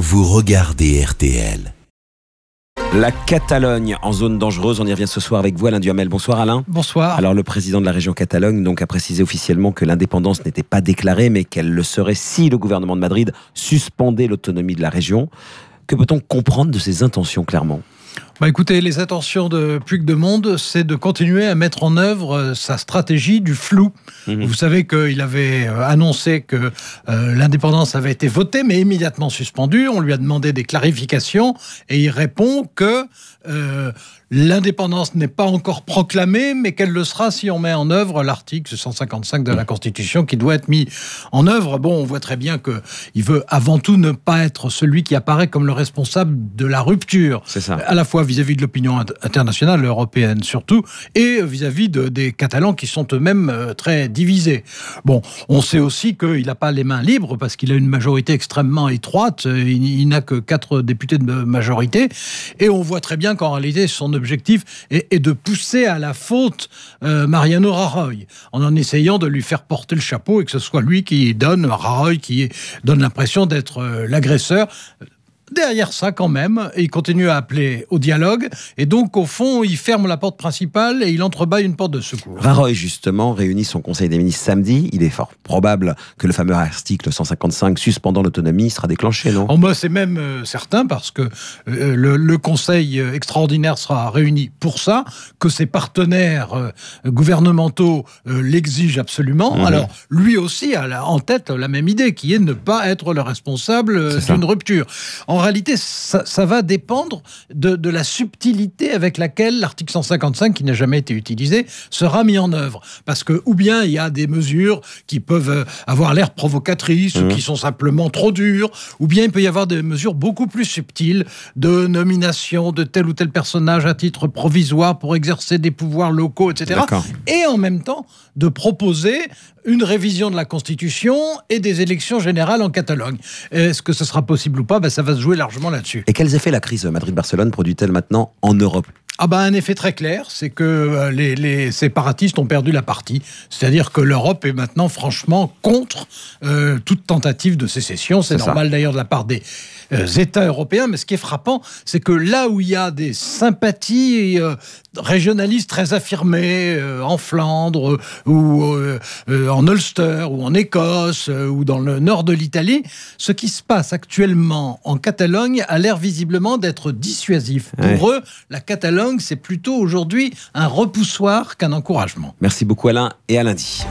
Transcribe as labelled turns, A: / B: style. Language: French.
A: vous regardez RTL. La Catalogne en zone dangereuse, on y revient ce soir avec vous Alain Duhamel. Bonsoir Alain. Bonsoir. Alors le président de la région Catalogne donc a précisé officiellement que l'indépendance n'était pas déclarée mais qu'elle le serait si le gouvernement de Madrid suspendait l'autonomie de la région. Que peut-on comprendre de ses intentions clairement
B: bah, écoutez, les attentions de que de Monde, c'est de continuer à mettre en œuvre euh, sa stratégie du flou. Mhm. Vous savez qu'il avait euh, annoncé que euh, l'indépendance avait été votée, mais immédiatement suspendue. On lui a demandé des clarifications et il répond que l'indépendance n'est pas encore proclamée, mais qu'elle le sera si on met en œuvre l'article 155 de la mhm. Constitution qui doit être mis en œuvre. Bon, on voit très bien que il veut avant tout ne pas être celui qui apparaît comme le responsable de la rupture. C'est ça vis-à-vis de l'opinion internationale européenne surtout, et vis-à-vis des Catalans qui sont eux-mêmes euh, très divisés. Bon, on sait aussi qu'il n'a pas les mains libres parce qu'il a une majorité extrêmement étroite, euh, il, n'a que quatre députés de majorité, et on voit très bien qu'en réalité son objectif est, de pousser à la faute euh, Mariano Rajoy, en en essayant de lui faire porter le chapeau et que ce soit lui qui donne, Rajoy qui donne l'impression d'être l'agresseur derrière ça, quand même, il continue à appeler au dialogue. Et donc, au fond, il ferme la porte principale et il entrebaille une porte de secours.
A: Varoy justement, réunit son Conseil des ministres samedi. Il est fort probable que le fameux article 155 suspendant l'autonomie sera déclenché,
B: non oh, ben, C'est même euh, certain parce que euh, le, Conseil euh, extraordinaire sera réuni pour ça, que ses partenaires gouvernementaux l'exigent absolument. Mhm. Alors, lui aussi a en tête la même idée, qui est ne pas être le responsable d'une rupture. En réalité, ça, va dépendre de, la subtilité avec laquelle l'article 155, qui n'a jamais été utilisé, sera mis en œuvre. Parce que, ou bien il y a des mesures qui peuvent euh, avoir l'air provocatrices, ou mmh. qui sont simplement trop dures, ou bien il peut y avoir des mesures beaucoup plus subtiles de nomination de tel ou tel personnage à titre provisoire pour exercer des pouvoirs locaux, etc. Et en même temps, de proposer une révision de la Constitution et des élections générales en Catalogne. Est-ce que ce sera possible ou pas ben, Ça va se jouer largement là-dessus. Et quels effets
A: la crise Madrid-Barcelone produit-elle maintenant en Europe
B: ah ben, un effet très clair, c'est que euh, les, séparatistes ont perdu la partie. C'est-à-dire que l'Europe est maintenant franchement contre euh, toute tentative de sécession. C'est normal d'ailleurs de la part des euh, États européens. Mais ce qui est frappant, c'est que là où il y a des sympathies régionalistes très affirmées, en Flandre ou en Ulster ou en Écosse ou dans le nord de l'Italie, ce qui se passe actuellement en Catalogne a l'air visiblement d'être dissuasif. Pour eux, la Catalogne c'est plutôt aujourd'hui un repoussoir qu'un encouragement.
A: Merci beaucoup Alain et à lundi.